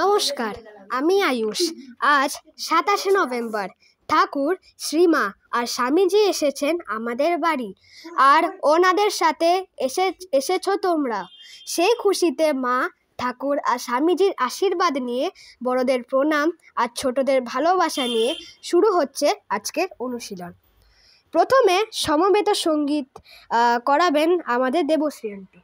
নমস্কার আমি আয়ুষ আজ সাতাশে নভেম্বর ঠাকুর শ্রীমা আর স্বামীজি এসেছেন আমাদের বাড়ি আর ওনাদের সাথে এসে এসেছ তোমরা সেই খুশিতে মা ঠাকুর আর স্বামীজির আশীর্বাদ নিয়ে বড়দের প্রণাম আর ছোটদের ভালোবাসা নিয়ে শুরু হচ্ছে আজকের অনুশীলন প্রথমে সমবেত সঙ্গীত করাবেন আমাদের দেবশ্রী আন্টি